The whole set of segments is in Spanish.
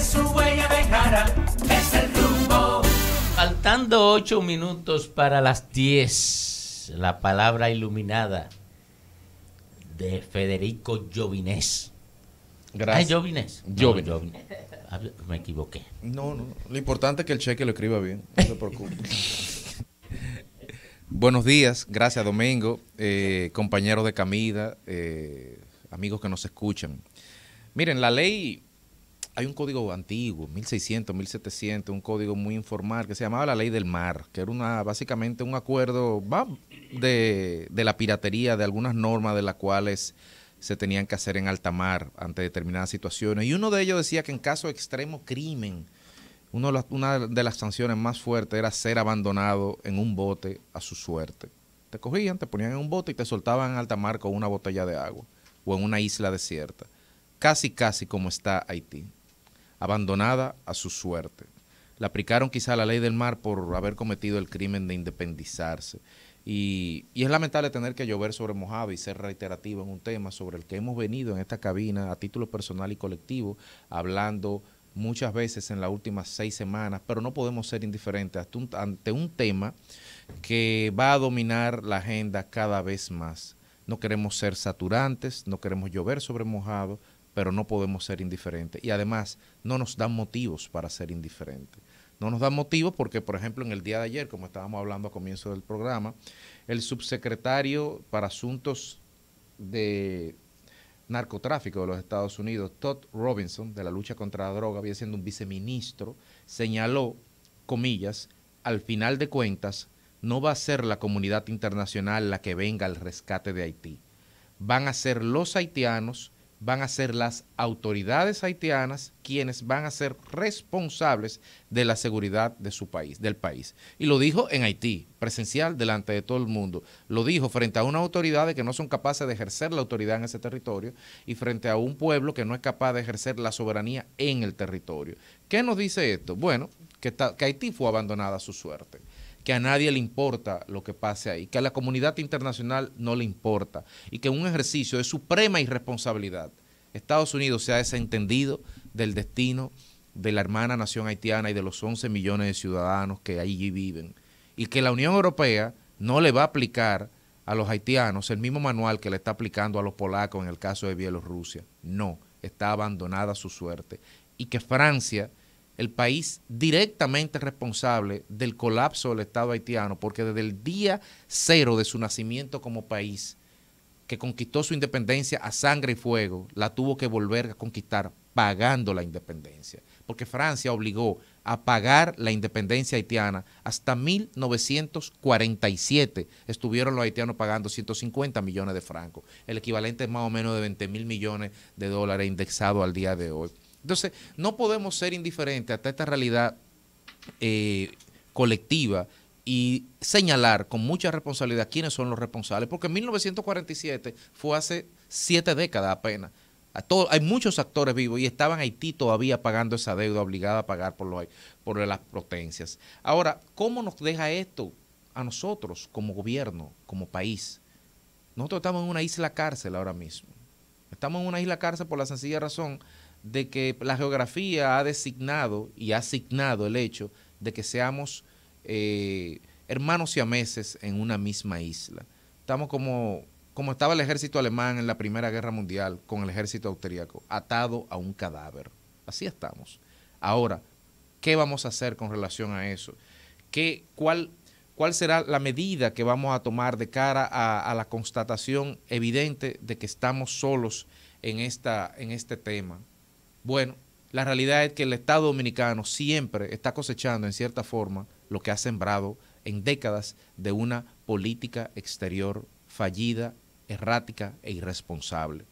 su huella es el rumbo. Faltando ocho minutos para las diez, la palabra iluminada de Federico Llovinés. Gracias. Ah, ah Me equivoqué. No, no. Lo importante es que el cheque lo escriba bien. No se preocupe. Buenos días, gracias Domingo, eh, compañeros de Camida, eh, amigos que nos escuchan. Miren, la ley hay un código antiguo, 1600, 1700, un código muy informal que se llamaba la ley del mar, que era una básicamente un acuerdo de, la piratería, de algunas normas de las cuales se tenían que hacer en alta mar ante determinadas situaciones. Y uno de ellos decía que en caso de extremo crimen, una de las sanciones más fuertes era ser abandonado en un bote a su suerte. Te cogían, te ponían en un bote y te soltaban en alta mar con una botella de agua o en una isla desierta. Casi, casi como está Haití abandonada a su suerte. La aplicaron quizá la ley del mar por haber cometido el crimen de independizarse. Y, es lamentable tener que llover sobre mojado y ser reiterativo en un tema sobre el que hemos venido en esta cabina a título personal y colectivo, hablando muchas veces en las últimas seis semanas, pero no podemos ser indiferentes ante un tema que va a dominar la agenda cada vez más. No queremos ser saturantes, no queremos llover sobre mojado, pero no podemos ser indiferentes. Y además, no nos dan motivos para ser indiferentes. No nos dan motivos porque, por ejemplo, en el día de ayer, como estábamos hablando a comienzo del programa, el subsecretario para asuntos de narcotráfico de los Estados Unidos, Todd Robinson, de la lucha contra la droga, había siendo un viceministro, señaló, comillas, al final de cuentas, no va a ser la comunidad internacional la que venga al rescate de Haití. Van a ser los haitianos van a ser las autoridades haitianas quienes van a ser responsables de la seguridad de su país, del país. Y lo dijo en Haití, presencial delante de todo el mundo. Lo dijo frente a unas autoridades que no son capaces de ejercer la autoridad en ese territorio y frente a un pueblo que no es capaz de ejercer la soberanía en el territorio. ¿Qué nos dice esto? Bueno, que, que Haití fue abandonada a su suerte que a nadie le importa lo que pase ahí, que a la comunidad internacional no le importa y que un ejercicio de suprema irresponsabilidad. Estados Unidos se ha desentendido del destino de la hermana nación haitiana y de los 11 millones de ciudadanos que allí viven y que la Unión Europea no le va a aplicar a los haitianos el mismo manual que le está aplicando a los polacos en el caso de Bielorrusia. No, está abandonada su suerte. Y que Francia el país directamente responsable del colapso del Estado haitiano, porque desde el día cero de su nacimiento como país, que conquistó su independencia a sangre y fuego, la tuvo que volver a conquistar pagando la independencia, porque Francia obligó a pagar la independencia haitiana hasta 1947. Estuvieron los haitianos pagando 150 millones de francos, el equivalente es más o menos de 20 mil millones de dólares indexado al día de hoy. Entonces, no podemos ser indiferentes hasta esta realidad eh, colectiva y señalar con mucha responsabilidad quiénes son los responsables, porque en 1947 fue hace siete décadas apenas. hay muchos actores vivos y estaban Haití todavía pagando esa deuda obligada a pagar por, por las potencias. Ahora, ¿cómo nos deja esto a nosotros como gobierno, como país? Nosotros estamos en una isla cárcel ahora mismo. Estamos en una isla cárcel por la sencilla razón de que la geografía ha designado y ha asignado el hecho de que seamos eh, hermanos y ameses en una misma isla. Estamos como, como estaba el ejército alemán en la Primera Guerra Mundial con el ejército austríaco, atado a un cadáver. Así estamos. Ahora, ¿qué vamos a hacer con relación a eso? ¿Qué, cuál, ¿Cuál será la medida que vamos a tomar de cara a, a la constatación evidente de que estamos solos en, esta, en este tema? Bueno, la realidad es que el Estado dominicano siempre está cosechando, en cierta forma, lo que ha sembrado en décadas de una política exterior fallida, errática e irresponsable.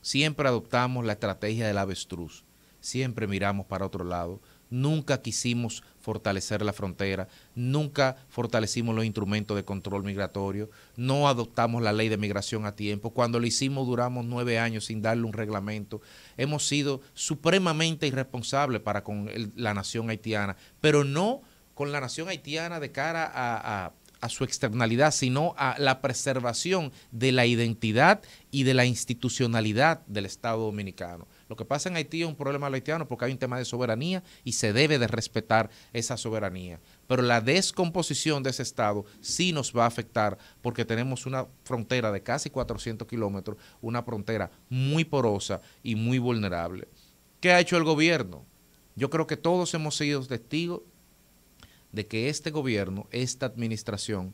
Siempre adoptamos la estrategia del avestruz, siempre miramos para otro lado, nunca quisimos fortalecer la frontera, nunca fortalecimos los instrumentos de control migratorio, no adoptamos la ley de migración a tiempo, cuando lo hicimos duramos nueve años sin darle un reglamento, hemos sido supremamente irresponsables para con la nación haitiana, pero no con la nación haitiana de cara a su externalidad, sino a la preservación de la identidad y de la institucionalidad del Estado dominicano. Lo que pasa en Haití es un problema haitiano porque hay un tema de soberanía y se debe de respetar esa soberanía. Pero la descomposición de ese Estado sí nos va a afectar porque tenemos una frontera de casi 400 kilómetros, una frontera muy porosa y muy vulnerable. ¿Qué ha hecho el gobierno? Yo creo que todos hemos sido testigos de que este gobierno, esta administración,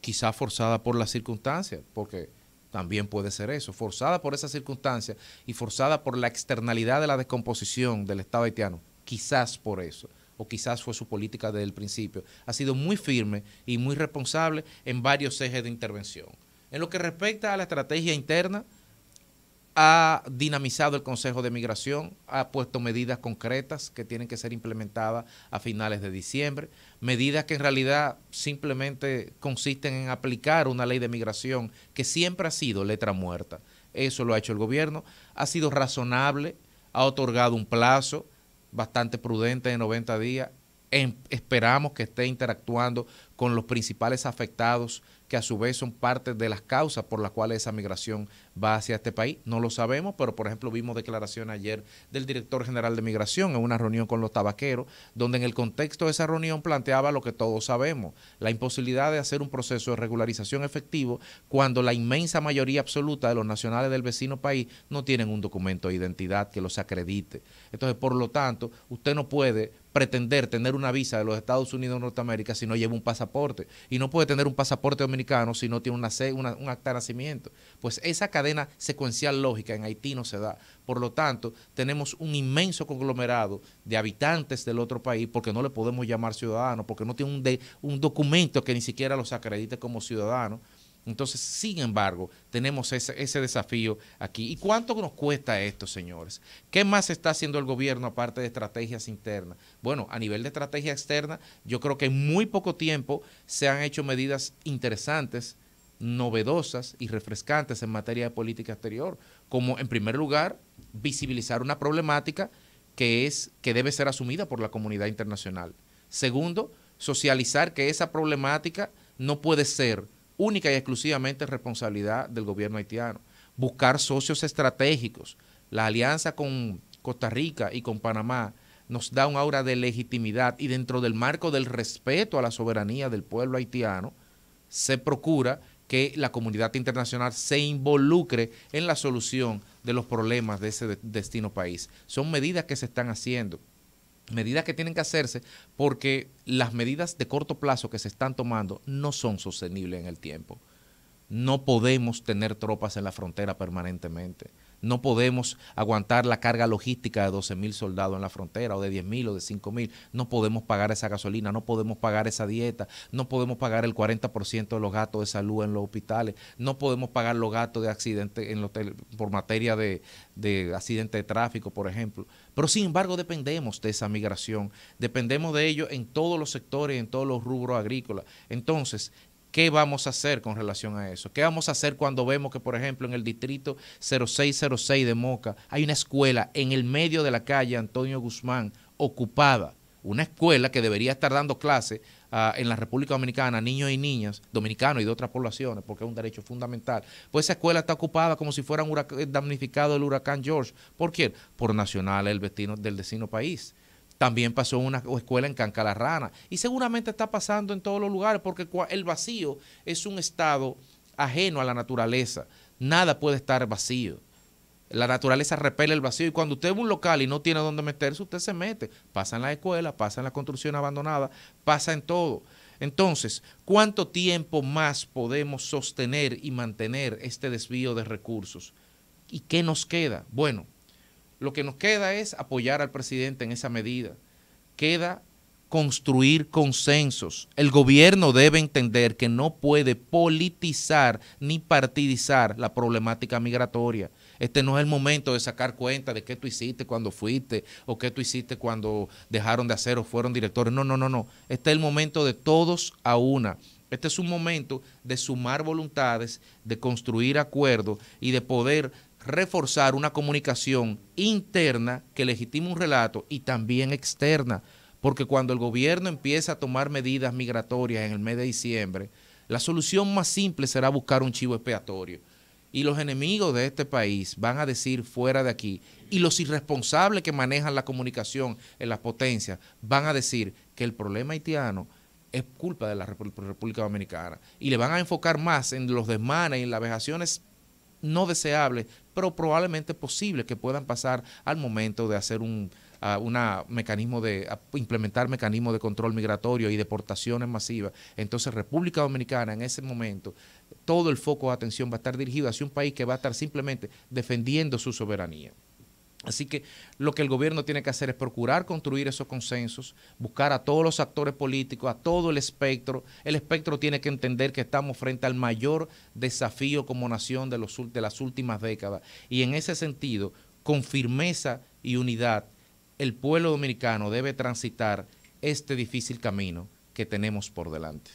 quizá forzada por las circunstancias, porque también puede ser eso, forzada por esa circunstancia y forzada por la externalidad de la descomposición del Estado haitiano, quizás por eso, o quizás fue su política desde el principio, ha sido muy firme y muy responsable en varios ejes de intervención. En lo que respecta a la estrategia interna, ha dinamizado el Consejo de Migración, ha puesto medidas concretas que tienen que ser implementadas a finales de diciembre, medidas que en realidad simplemente consisten en aplicar una ley de migración que siempre ha sido letra muerta. Eso lo ha hecho el gobierno, ha sido razonable, ha otorgado un plazo bastante prudente de 90 días. Em, esperamos que esté interactuando con los principales afectados que a su vez son parte de las causas por las cuales esa migración va hacia este país, no lo sabemos, pero por ejemplo vimos declaración ayer del director general de migración en una reunión con los tabaqueros, donde en el contexto de esa reunión planteaba lo que todos sabemos, la imposibilidad de hacer un proceso de regularización efectivo cuando la inmensa mayoría absoluta de los nacionales del vecino país no tienen un documento de identidad que los acredite. Entonces, por lo tanto, usted no puede pretender tener una visa de los Estados Unidos de Norteamérica si no lleva un pasaporte. Y no puede tener un pasaporte dominicano si no tiene una, un acta de nacimiento. Pues esa cadena secuencial lógica en Haití no se da. Por lo tanto, tenemos un inmenso conglomerado de habitantes del otro país porque no le podemos llamar ciudadano, porque no tiene un, un documento que ni siquiera los acredite como ciudadano. Entonces, sin embargo, tenemos ese, ese, desafío aquí. ¿Y cuánto nos cuesta esto, señores? ¿Qué más está haciendo el gobierno aparte de estrategias internas? Bueno, a nivel de estrategia externa, yo creo que en muy poco tiempo se han hecho medidas interesantes novedosas y refrescantes en materia de política exterior, como en primer lugar visibilizar una problemática que es que debe ser asumida por la comunidad internacional. Segundo, socializar que esa problemática no puede ser única y exclusivamente responsabilidad del gobierno haitiano. Buscar socios estratégicos. La alianza con Costa Rica y con Panamá nos da un aura de legitimidad y dentro del marco del respeto a la soberanía del pueblo haitiano se procura que la comunidad internacional se involucre en la solución de los problemas de ese destino país. Son medidas que se están haciendo medidas que tienen que hacerse porque las medidas de corto plazo que se están tomando no son sostenibles en el tiempo. No podemos tener tropas en la frontera permanentemente. No podemos aguantar la carga logística de 12 mil soldados en la frontera, o de 10 mil, o de 5 mil. No podemos pagar esa gasolina, no podemos pagar esa dieta, no podemos pagar el 40% de los gastos de salud en los hospitales, no podemos pagar los gastos de accidente en los por materia de, de accidente de tráfico, por ejemplo. Pero sin embargo dependemos de esa migración, dependemos de ello en todos los sectores, en todos los rubros agrícolas. Entonces, ¿Qué vamos a hacer con relación a eso? ¿Qué vamos a hacer cuando vemos que, por ejemplo, en el distrito 0606 de Moca hay una escuela en el medio de la calle Antonio Guzmán ocupada? Una escuela que debería estar dando clases ah, en la República Dominicana a niños y niñas, dominicanos y de otras poblaciones, porque es un derecho fundamental. Pues esa escuela está ocupada como si fuera un damnificado el huracán George. ¿Por quién? Por nacionales el vecino, del vecino país. También pasó una escuela en Cancalarrana. Y seguramente está pasando en todos los lugares porque el vacío es un estado ajeno a la naturaleza. Nada puede estar vacío. La naturaleza repele el vacío y cuando usted es un local y no tiene dónde meterse, usted se mete. Pasa en la escuela, pasa en la construcción abandonada, pasa en todo. Entonces, ¿cuánto tiempo más podemos sostener y mantener este desvío de recursos? ¿Y qué nos queda? Bueno, lo que nos queda es apoyar al presidente en esa medida. Queda construir consensos. El gobierno debe entender que no puede politizar ni partidizar la problemática migratoria. Este no es el momento de sacar cuenta de qué tú hiciste cuando fuiste o qué tú hiciste cuando dejaron de hacer o fueron directores. No, no, no, no. Este es el momento de todos a una. Este es un momento de sumar voluntades, de construir acuerdos y de poder reforzar una comunicación interna que legitime un relato y también externa, porque cuando el gobierno empieza a tomar medidas migratorias en el mes de diciembre, la solución más simple será buscar un chivo expiatorio. Y los enemigos de este país van a decir fuera de aquí. Y los irresponsables que manejan la comunicación en las potencias van a decir que el problema haitiano es culpa de la República Dominicana. Y le van a enfocar más en los desmanes y en las vejaciones no deseable, pero probablemente posible que puedan pasar al momento de hacer un ah, una mecanismo de ah, implementar mecanismos de control migratorio y deportaciones masivas. Entonces, República Dominicana en ese momento todo el foco de atención va a estar dirigido hacia un país que va a estar simplemente defendiendo su soberanía. Así que lo que el gobierno tiene que hacer es procurar construir esos consensos, buscar a todos los actores políticos, a todo el espectro. El espectro tiene que entender que estamos frente al mayor desafío como nación de, las últimas décadas. Y en ese sentido, con firmeza y unidad, el pueblo dominicano debe transitar este difícil camino que tenemos por delante.